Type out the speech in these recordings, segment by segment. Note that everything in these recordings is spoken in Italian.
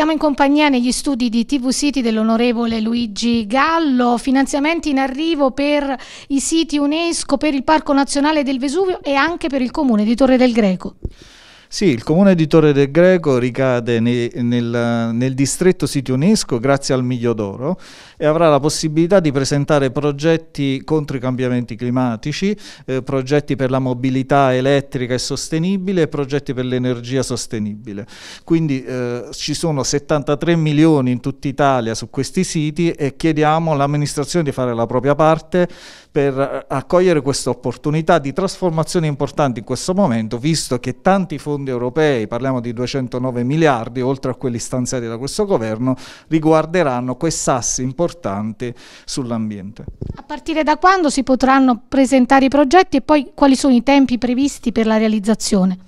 Siamo in compagnia negli studi di TV City dell'onorevole Luigi Gallo, finanziamenti in arrivo per i siti UNESCO, per il Parco Nazionale del Vesuvio e anche per il Comune di Torre del Greco. Sì, il comune di Torre del Greco ricade nel, nel, nel distretto sito UNESCO grazie al Miglio d'Oro e avrà la possibilità di presentare progetti contro i cambiamenti climatici, eh, progetti per la mobilità elettrica e sostenibile e progetti per l'energia sostenibile. Quindi eh, ci sono 73 milioni in tutta Italia su questi siti e chiediamo all'amministrazione di fare la propria parte per accogliere questa opportunità di trasformazione importante in questo momento, visto che tanti fondi fondi europei, parliamo di 209 miliardi, oltre a quelli stanziati da questo governo, riguarderanno quest'assi importanti sull'ambiente. A partire da quando si potranno presentare i progetti e poi quali sono i tempi previsti per la realizzazione?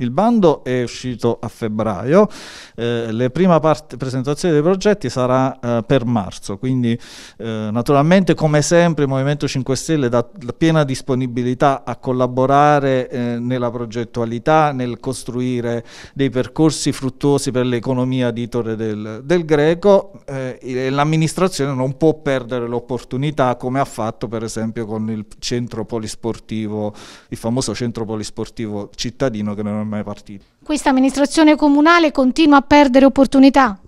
Il bando è uscito a febbraio, eh, la prima part- presentazione dei progetti sarà eh, per marzo, quindi eh, naturalmente come sempre il Movimento 5 Stelle dà piena disponibilità a collaborare eh, nella progettualità, nel costruire dei percorsi fruttuosi per l'economia di Torre del, del Greco eh, e l'amministrazione non può perdere l'opportunità come ha fatto per esempio con il centro polisportivo, il famoso centro polisportivo cittadino che non mai partito. Questa amministrazione comunale continua a perdere opportunità?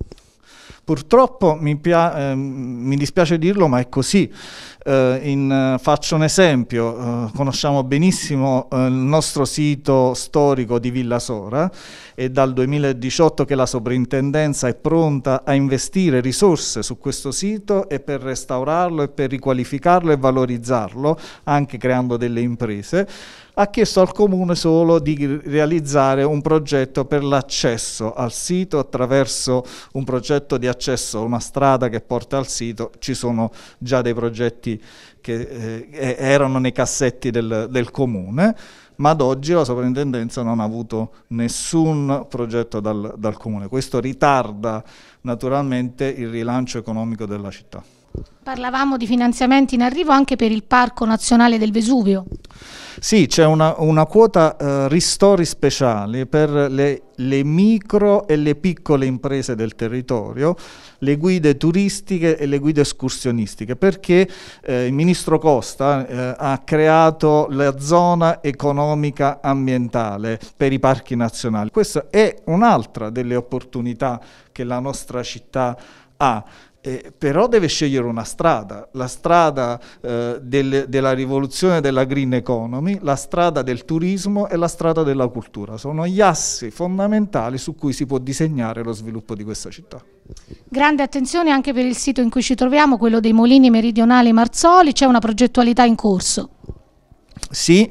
Purtroppo mi, eh, mi dispiace dirlo, ma è così. Eh, in, eh, faccio un esempio, eh, conosciamo benissimo eh, il nostro sito storico di Villa Sora, è dal 2018 che la sovrintendenza è pronta a investire risorse su questo sito e per restaurarlo e per riqualificarlo e valorizzarlo, anche creando delle imprese ha chiesto al comune solo di realizzare un progetto per l'accesso al sito attraverso un progetto di accesso a una strada che porta al sito, ci sono già dei progetti che eh, erano nei cassetti del, del comune, ma ad oggi la sovrintendenza non ha avuto nessun progetto dal, dal comune. Questo ritarda naturalmente il rilancio economico della città. Parlavamo di finanziamenti in arrivo anche per il Parco Nazionale del Vesuvio. Sì, c'è una, una, quota eh, ristori speciali per le le micro e le piccole imprese del territorio, le guide turistiche e le guide escursionistiche, perché eh, il ministro Costa eh, ha creato la zona economica ambientale per i parchi nazionali. Questa è un'altra delle opportunità che la nostra città ha. Eh, però deve scegliere una strada, la strada eh, del, della rivoluzione della green economy, la strada del turismo e la strada della cultura. Sono gli assi fondamentali fondamentali su cui si può disegnare lo sviluppo di questa città. Grande attenzione anche per il sito in cui ci troviamo, quello dei Molini Meridionali Marzoli, c'è una progettualità in corso. Sì,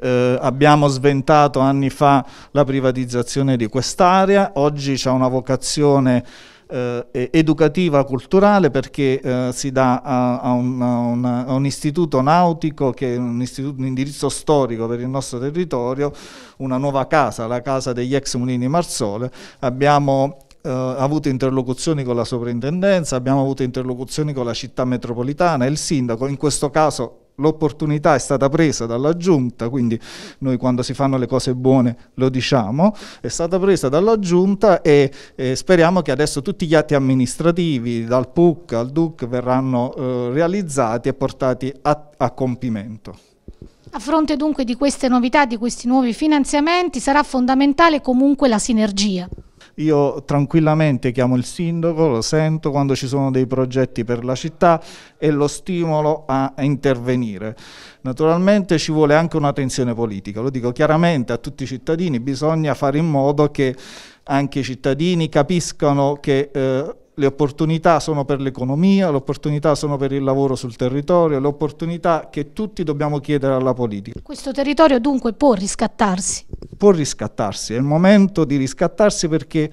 eh, abbiamo sventato anni fa la privatizzazione di quest'area, oggi c'è una vocazione eh, educativa culturale perché eh, si dà a, a, un, a, un, a, un, istituto nautico che è un, un, indirizzo storico per il nostro territorio una nuova casa, la casa degli ex mulini Marsole. Abbiamo eh, avuto interlocuzioni con la sovrintendenza, abbiamo avuto interlocuzioni con la città metropolitana e il sindaco, in questo caso l'opportunità è stata presa dalla giunta, quindi noi quando si fanno le cose buone lo diciamo, è stata presa dalla giunta e, e speriamo che adesso tutti gli atti amministrativi dal PUC al DUC verranno eh, realizzati e portati a, a compimento. A fronte dunque di queste novità, di questi nuovi finanziamenti, sarà fondamentale comunque la sinergia io tranquillamente chiamo il sindaco, lo sento quando ci sono dei progetti per la città e lo stimolo a intervenire. Naturalmente ci vuole anche un'attenzione politica, lo dico chiaramente a tutti i cittadini, bisogna fare in modo che anche i cittadini capiscano che eh, le opportunità sono per l'economia, le opportunità sono per il lavoro sul territorio, le opportunità che tutti dobbiamo chiedere alla politica. Questo territorio dunque può riscattarsi? può riscattarsi, è il momento di riscattarsi perché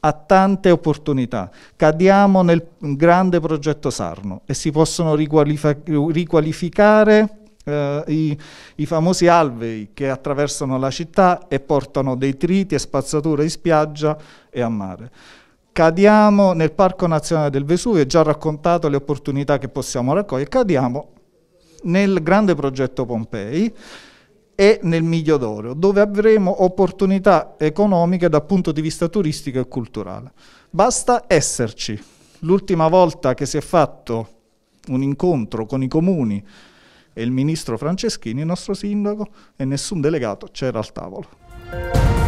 ha tante opportunità. Cadiamo nel grande progetto Sarno e si possono riqualific- riqualificare eh, i, i, famosi alvei che attraversano la città e portano detriti e spazzature in spiaggia e a mare. Cadiamo nel Parco Nazionale del Vesuvio, ho già raccontato le opportunità che possiamo raccogliere, cadiamo nel grande progetto Pompei, e nel Miglio d'Oro, dove avremo opportunità economiche dal punto di vista turistico e culturale. Basta esserci. L'ultima volta che si è fatto un incontro con i comuni e il ministro Franceschini, il nostro sindaco, e nessun delegato c'era al tavolo.